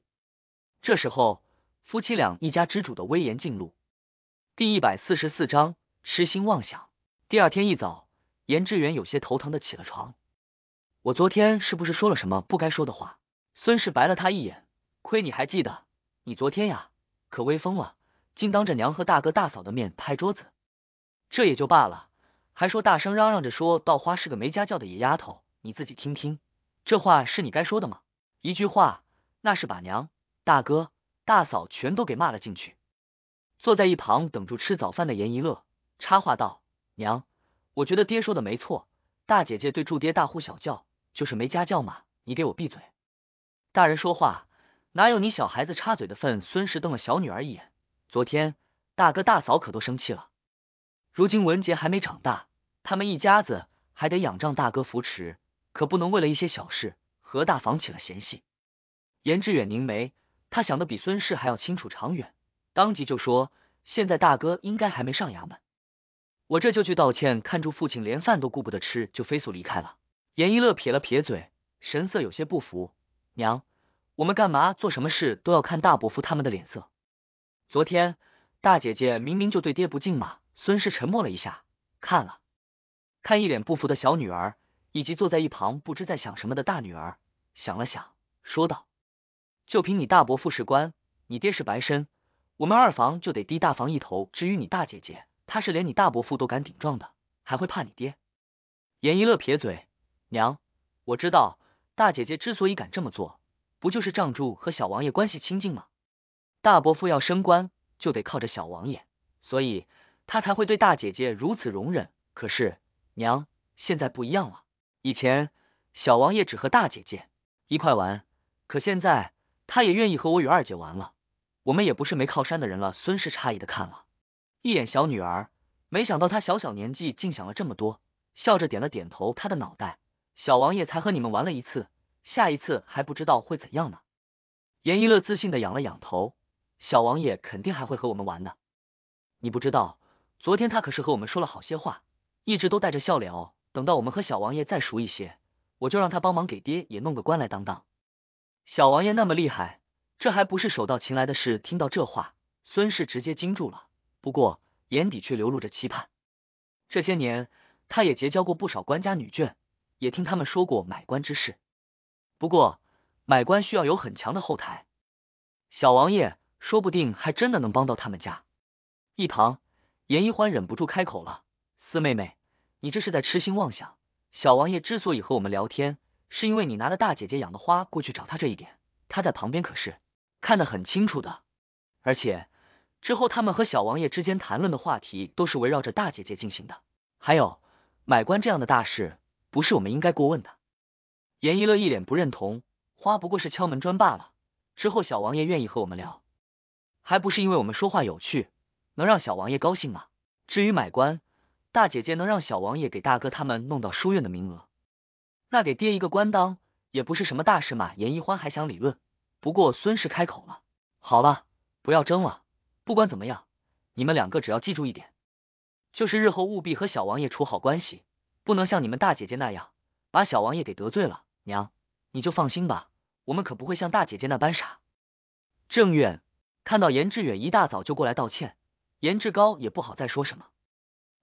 这时候，夫妻俩一家之主的威严尽露。第一百四十四章：痴心妄想。第二天一早，严志远有些头疼的起了床。我昨天是不是说了什么不该说的话？孙氏白了他一眼，亏你还记得，你昨天呀，可威风了，竟当着娘和大哥大嫂的面拍桌子。这也就罢了，还说大声嚷嚷着说稻花是个没家教的野丫头，你自己听听，这话是你该说的吗？一句话，那是把娘、大哥、大嫂全都给骂了进去。坐在一旁等住吃早饭的严一乐插话道：“娘，我觉得爹说的没错，大姐姐对住爹大呼小叫，就是没家教嘛。你给我闭嘴！大人说话哪有你小孩子插嘴的份？”孙氏瞪了小女儿一眼，昨天大哥大嫂可都生气了。如今文杰还没长大，他们一家子还得仰仗大哥扶持，可不能为了一些小事和大房起了嫌隙。严志远凝眉，他想的比孙氏还要清楚长远，当即就说：“现在大哥应该还没上衙门，我这就去道歉。”看住父亲，连饭都顾不得吃，就飞速离开了。严一乐撇了撇嘴，神色有些不服：“娘，我们干嘛做什么事都要看大伯父他们的脸色？昨天大姐姐明明就对爹不敬嘛。”孙氏沉默了一下，看了看一脸不服的小女儿，以及坐在一旁不知在想什么的大女儿，想了想，说道：“就凭你大伯父是官，你爹是白身，我们二房就得低大房一头。至于你大姐姐，她是连你大伯父都敢顶撞的，还会怕你爹？”严一乐撇嘴：“娘，我知道，大姐姐之所以敢这么做，不就是仗住和小王爷关系亲近吗？大伯父要升官，就得靠着小王爷，所以。”他才会对大姐姐如此容忍。可是娘，现在不一样了。以前小王爷只和大姐姐一块玩，可现在他也愿意和我与二姐玩了。我们也不是没靠山的人了。孙氏诧异的看了一眼小女儿，没想到她小小年纪竟想了这么多，笑着点了点头。她的脑袋，小王爷才和你们玩了一次，下一次还不知道会怎样呢。严一乐自信的仰了仰头，小王爷肯定还会和我们玩的。你不知道。昨天他可是和我们说了好些话，一直都带着笑脸哦。等到我们和小王爷再熟一些，我就让他帮忙给爹也弄个官来当当。小王爷那么厉害，这还不是手到擒来的事？听到这话，孙氏直接惊住了，不过眼底却流露着期盼。这些年，他也结交过不少官家女眷，也听他们说过买官之事。不过买官需要有很强的后台，小王爷说不定还真的能帮到他们家。一旁。严一欢忍不住开口了：“四妹妹，你这是在痴心妄想。小王爷之所以和我们聊天，是因为你拿了大姐姐养的花过去找他这一点，他在旁边可是看得很清楚的。而且之后他们和小王爷之间谈论的话题都是围绕着大姐姐进行的。还有买官这样的大事，不是我们应该过问的。”严一乐一脸不认同：“花不过是敲门砖罢了。之后小王爷愿意和我们聊，还不是因为我们说话有趣？”能让小王爷高兴吗？至于买官，大姐姐能让小王爷给大哥他们弄到书院的名额，那给爹一个官当也不是什么大事嘛。严一欢还想理论，不过孙氏开口了：“好了，不要争了。不管怎么样，你们两个只要记住一点，就是日后务必和小王爷处好关系，不能像你们大姐姐那样把小王爷给得罪了。”娘，你就放心吧，我们可不会像大姐姐那般傻。正院看到严志远一大早就过来道歉。严志高也不好再说什么。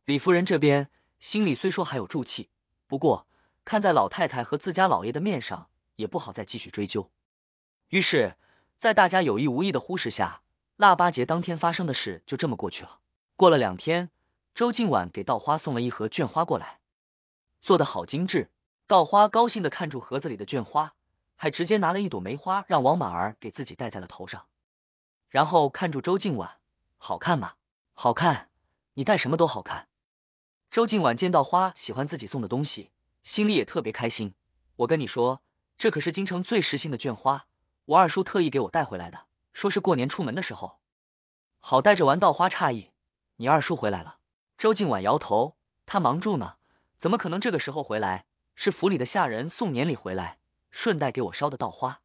李夫人这边心里虽说还有住气，不过看在老太太和自家老爷的面上，也不好再继续追究。于是，在大家有意无意的忽视下，腊八节当天发生的事就这么过去了。过了两天，周静婉给稻花送了一盒绢花过来，做的好精致。稻花高兴的看住盒子里的绢花，还直接拿了一朵梅花让王满儿给自己戴在了头上，然后看住周静婉，好看吗？好看，你戴什么都好看。周静婉见到花喜欢自己送的东西，心里也特别开心。我跟你说，这可是京城最时兴的绢花，我二叔特意给我带回来的，说是过年出门的时候，好带着玩。稻花诧异，你二叔回来了？周静婉摇头，他忙住呢，怎么可能这个时候回来？是府里的下人送年礼回来，顺带给我捎的稻花。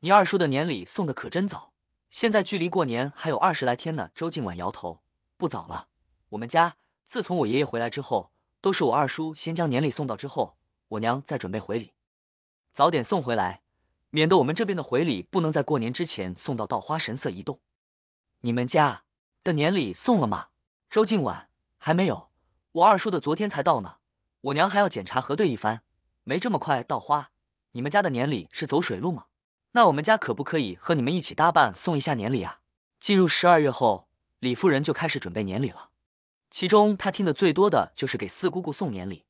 你二叔的年礼送的可真早。现在距离过年还有二十来天呢，周静婉摇头，不早了。我们家自从我爷爷回来之后，都是我二叔先将年礼送到，之后我娘再准备回礼，早点送回来，免得我们这边的回礼不能在过年之前送到。稻花神色一动，你们家的年礼送了吗？周静婉还没有，我二叔的昨天才到呢，我娘还要检查核对一番，没这么快。稻花，你们家的年礼是走水路吗？那我们家可不可以和你们一起搭伴送一下年礼啊？进入十二月后，李夫人就开始准备年礼了。其中她听的最多的就是给四姑姑送年礼。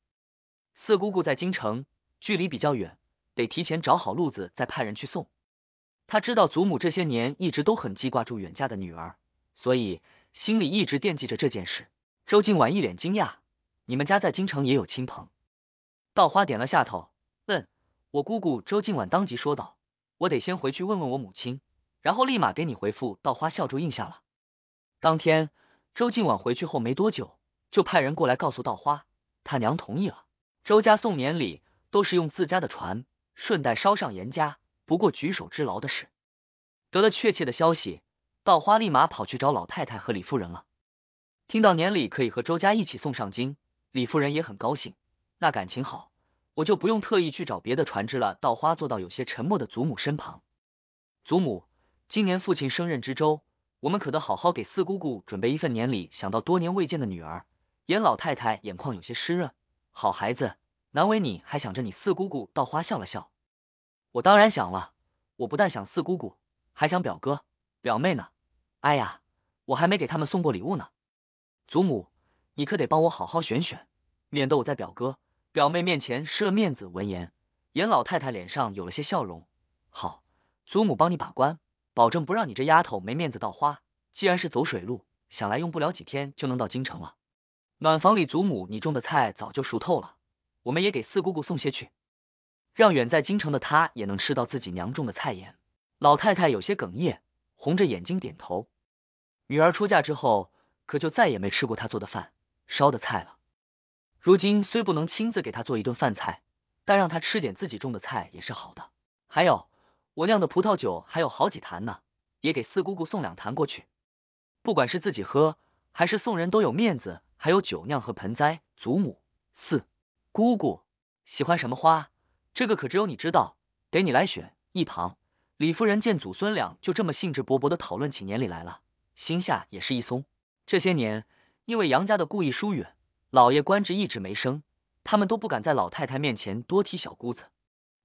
四姑姑在京城，距离比较远，得提前找好路子再派人去送。她知道祖母这些年一直都很记挂住远嫁的女儿，所以心里一直惦记着这件事。周静婉一脸惊讶：“你们家在京城也有亲朋？”稻花点了下头：“嗯，我姑姑。”周静婉当即说道。我得先回去问问我母亲，然后立马给你回复。稻花笑住应下了。当天，周静婉回去后没多久，就派人过来告诉稻花，他娘同意了。周家送年礼都是用自家的船，顺带捎上严家，不过举手之劳的事。得了确切的消息，稻花立马跑去找老太太和李夫人了。听到年礼可以和周家一起送上京，李夫人也很高兴，那感情好。我就不用特意去找别的船只了。稻花坐到有些沉默的祖母身旁。祖母，今年父亲升任知州，我们可得好好给四姑姑准备一份年礼。想到多年未见的女儿，严老太太眼眶有些湿润。好孩子，难为你还想着你四姑姑。稻花笑了笑。我当然想了，我不但想四姑姑，还想表哥、表妹呢。哎呀，我还没给他们送过礼物呢。祖母，你可得帮我好好选选，免得我在表哥。表妹面前失了面子。闻言，严老太太脸上有了些笑容。好，祖母帮你把关，保证不让你这丫头没面子到花。既然是走水路，想来用不了几天就能到京城了。暖房里，祖母你种的菜早就熟透了，我们也给四姑姑送些去，让远在京城的她也能吃到自己娘种的菜。盐。老太太有些哽咽，红着眼睛点头。女儿出嫁之后，可就再也没吃过她做的饭、烧的菜了。如今虽不能亲自给他做一顿饭菜，但让他吃点自己种的菜也是好的。还有我酿的葡萄酒还有好几坛呢，也给四姑姑送两坛过去。不管是自己喝还是送人，都有面子。还有酒酿和盆栽，祖母、四姑姑喜欢什么花，这个可只有你知道，得你来选。一旁李夫人见祖孙俩就这么兴致勃勃的讨论起年礼来了，心下也是一松。这些年因为杨家的故意疏远。老爷官职一直没升，他们都不敢在老太太面前多提小姑子。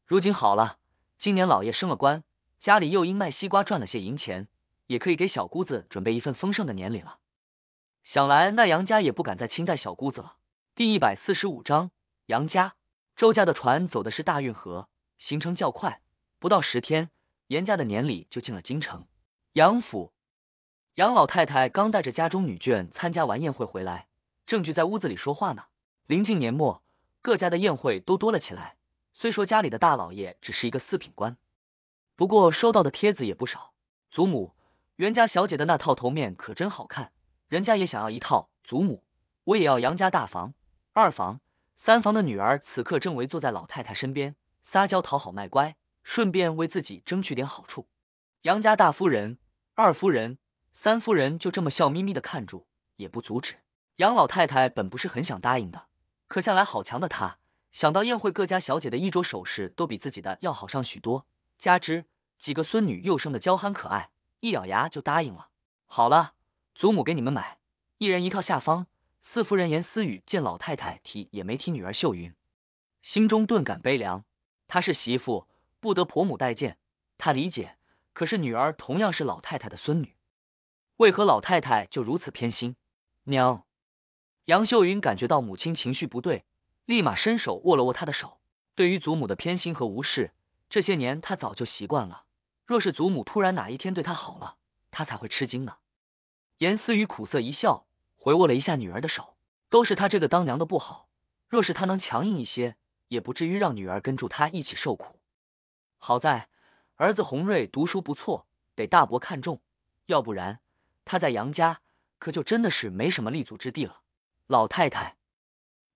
如今好了，今年老爷升了官，家里又因卖西瓜赚了些银钱，也可以给小姑子准备一份丰盛的年礼了。想来那杨家也不敢再轻待小姑子了。第一百四十五章，杨家、周家的船走的是大运河，行程较快，不到十天，严家的年礼就进了京城。杨府，杨老太太刚带着家中女眷参加完宴会回来。证据在屋子里说话呢。临近年末，各家的宴会都多了起来。虽说家里的大老爷只是一个四品官，不过收到的帖子也不少。祖母袁家小姐的那套头面可真好看，人家也想要一套。祖母，我也要杨家大房、二房、三房的女儿。此刻正围坐在老太太身边，撒娇讨好卖乖，顺便为自己争取点好处。杨家大夫人、二夫人、三夫人就这么笑眯眯的看住，也不阻止。杨老太太本不是很想答应的，可向来好强的她，想到宴会各家小姐的衣着首饰都比自己的要好上许多，加之几个孙女又生的娇憨可爱，一咬牙就答应了。好了，祖母给你们买一人一套。下方四夫人言思雨见老太太提也没提女儿秀云，心中顿感悲凉。她是媳妇，不得婆母待见，她理解。可是女儿同样是老太太的孙女，为何老太太就如此偏心？娘。杨秀云感觉到母亲情绪不对，立马伸手握了握她的手。对于祖母的偏心和无视，这些年她早就习惯了。若是祖母突然哪一天对她好了，她才会吃惊呢。严思雨苦涩一笑，回握了一下女儿的手，都是她这个当娘的不好。若是她能强硬一些，也不至于让女儿跟住她一起受苦。好在儿子洪瑞读书不错，得大伯看中，要不然他在杨家可就真的是没什么立足之地了。老太太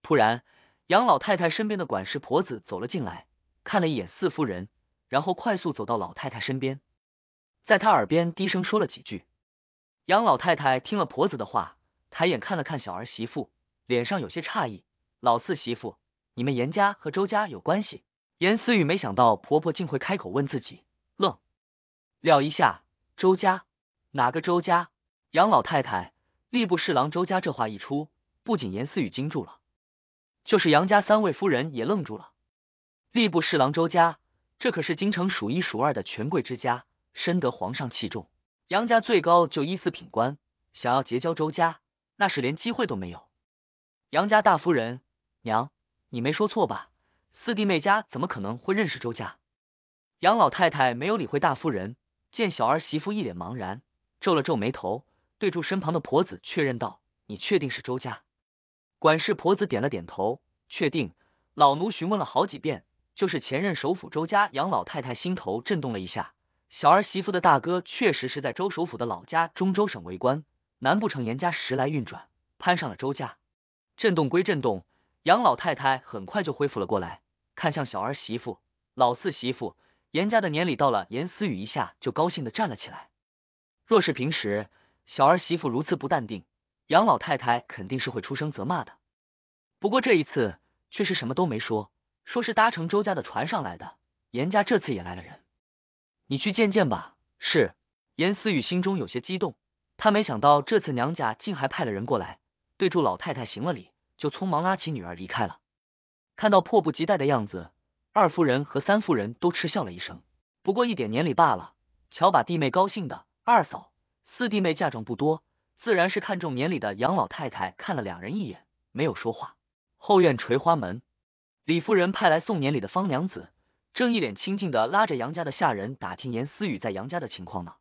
突然，杨老太太身边的管事婆子走了进来，看了一眼四夫人，然后快速走到老太太身边，在她耳边低声说了几句。杨老太太听了婆子的话，抬眼看了看小儿媳妇，脸上有些诧异：“老四媳妇，你们严家和周家有关系？”严思雨没想到婆婆竟会开口问自己，愣，了一下，周家哪个周家？杨老太太，吏部侍郎周家，这话一出。不仅严思雨惊住了，就是杨家三位夫人也愣住了。吏部侍郎周家，这可是京城数一数二的权贵之家，深得皇上器重。杨家最高就一四品官，想要结交周家，那是连机会都没有。杨家大夫人，娘，你没说错吧？四弟妹家怎么可能会认识周家？杨老太太没有理会大夫人，见小儿媳妇一脸茫然，皱了皱眉头，对住身旁的婆子确认道：“你确定是周家？”管事婆子点了点头，确定老奴询问了好几遍，就是前任首府周家杨老太太心头震动了一下。小儿媳妇的大哥确实是在周首府的老家中州省为官，难不成严家时来运转，攀上了周家？震动归震动，杨老太太很快就恢复了过来，看向小儿媳妇、老四媳妇。严家的年礼到了，严思雨一下就高兴的站了起来。若是平时，小儿媳妇如此不淡定。杨老太太肯定是会出声责骂的，不过这一次却是什么都没说，说是搭乘周家的船上来的。严家这次也来了人，你去见见吧。是严思雨心中有些激动，她没想到这次娘家竟还派了人过来。对住老太太行了礼，就匆忙拉起女儿离开了。看到迫不及待的样子，二夫人和三夫人都嗤笑了一声。不过一点年礼罢了，瞧把弟妹高兴的。二嫂，四弟妹嫁妆不多。自然是看中年里的杨老太太看了两人一眼，没有说话。后院垂花门，李夫人派来送年礼的方娘子，正一脸清静的拉着杨家的下人打听严思雨在杨家的情况呢。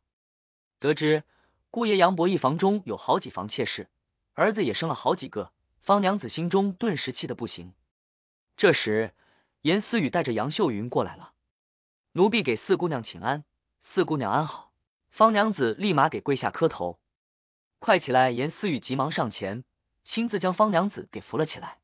得知姑爷杨伯一房中有好几房妾室，儿子也生了好几个，方娘子心中顿时气得不行。这时，严思雨带着杨秀云过来了，奴婢给四姑娘请安，四姑娘安好。方娘子立马给跪下磕头。快起来！严思雨急忙上前，亲自将方娘子给扶了起来，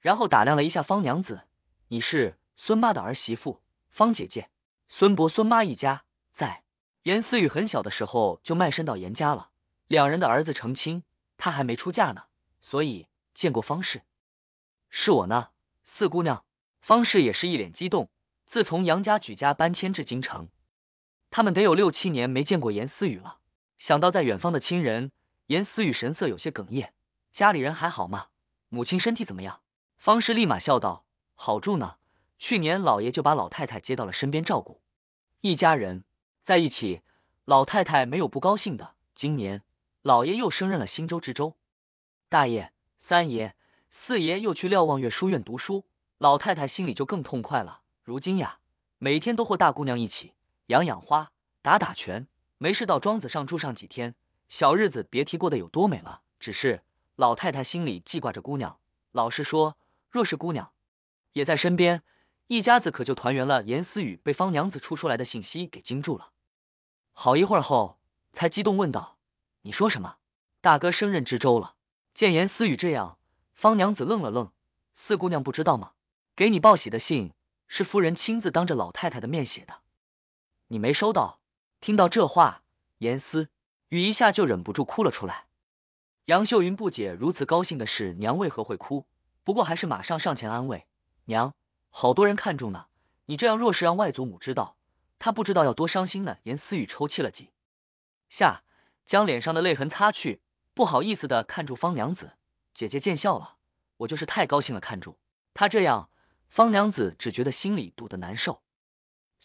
然后打量了一下方娘子：“你是孙妈的儿媳妇，方姐姐。孙伯、孙妈一家在严思雨很小的时候就卖身到严家了，两人的儿子成亲，她还没出嫁呢，所以见过方氏。”“是我呢，四姑娘。”方氏也是一脸激动。自从杨家举家搬迁至京城，他们得有六七年没见过严思雨了。想到在远方的亲人，严思雨神色有些哽咽。家里人还好吗？母亲身体怎么样？方氏立马笑道：“好住呢，去年老爷就把老太太接到了身边照顾，一家人在一起，老太太没有不高兴的。今年老爷又升任了新州知州，大爷、三爷、四爷又去瞭望月书院读书，老太太心里就更痛快了。如今呀，每天都和大姑娘一起养养花、打打拳。”没事，到庄子上住上几天，小日子别提过得有多美了。只是老太太心里记挂着姑娘，老实说，若是姑娘也在身边，一家子可就团圆了。严思雨被方娘子出出来的信息给惊住了，好一会儿后才激动问道：“你说什么？大哥升任知州了？”见严思雨这样，方娘子愣了愣：“四姑娘不知道吗？给你报喜的信是夫人亲自当着老太太的面写的，你没收到？”听到这话，严思雨一下就忍不住哭了出来。杨秀云不解如此高兴的事，娘为何会哭？不过还是马上上前安慰娘，好多人看中呢，你这样若是让外祖母知道，她不知道要多伤心呢。严思雨抽泣了几下，将脸上的泪痕擦去，不好意思的看住方娘子，姐姐见笑了，我就是太高兴了，看住她这样，方娘子只觉得心里堵得难受。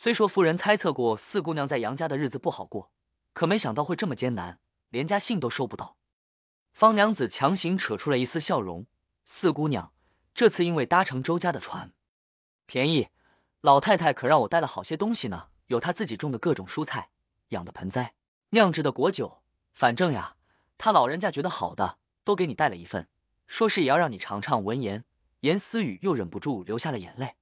虽说夫人猜测过四姑娘在杨家的日子不好过，可没想到会这么艰难，连家信都收不到。方娘子强行扯出了一丝笑容：“四姑娘，这次因为搭乘周家的船，便宜老太太可让我带了好些东西呢，有她自己种的各种蔬菜、养的盆栽、酿制的果酒，反正呀，她老人家觉得好的都给你带了一份，说是也要让你尝尝。”闻言，严思雨又忍不住流下了眼泪。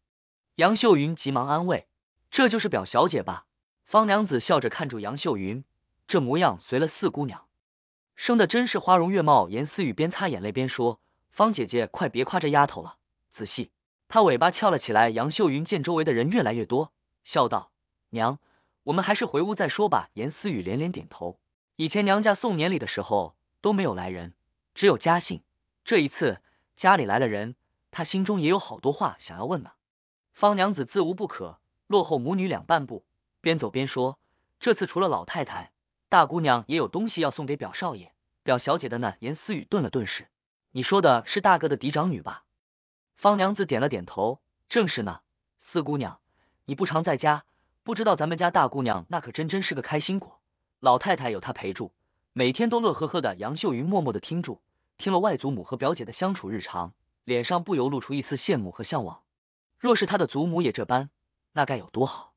杨秀云急忙安慰。这就是表小姐吧？方娘子笑着看住杨秀云，这模样随了四姑娘，生的真是花容月貌。严思雨边擦眼泪边说：“方姐姐，快别夸这丫头了。”仔细，她尾巴翘了起来。杨秀云见周围的人越来越多，笑道：“娘，我们还是回屋再说吧。”严思雨连连点头。以前娘家送年礼的时候都没有来人，只有家信。这一次家里来了人，她心中也有好多话想要问呢。方娘子自无不可。落后母女两半步，边走边说：“这次除了老太太，大姑娘也有东西要送给表少爷、表小姐的呢。”严思雨顿了顿，时：“你说的是大哥的嫡长女吧？”方娘子点了点头：“正是呢。”四姑娘，你不常在家，不知道咱们家大姑娘那可真真是个开心果。老太太有她陪住，每天都乐呵呵的。杨秀云默默的听住，听了外祖母和表姐的相处日常，脸上不由露出一丝羡慕和向往。若是她的祖母也这般。那该有多好！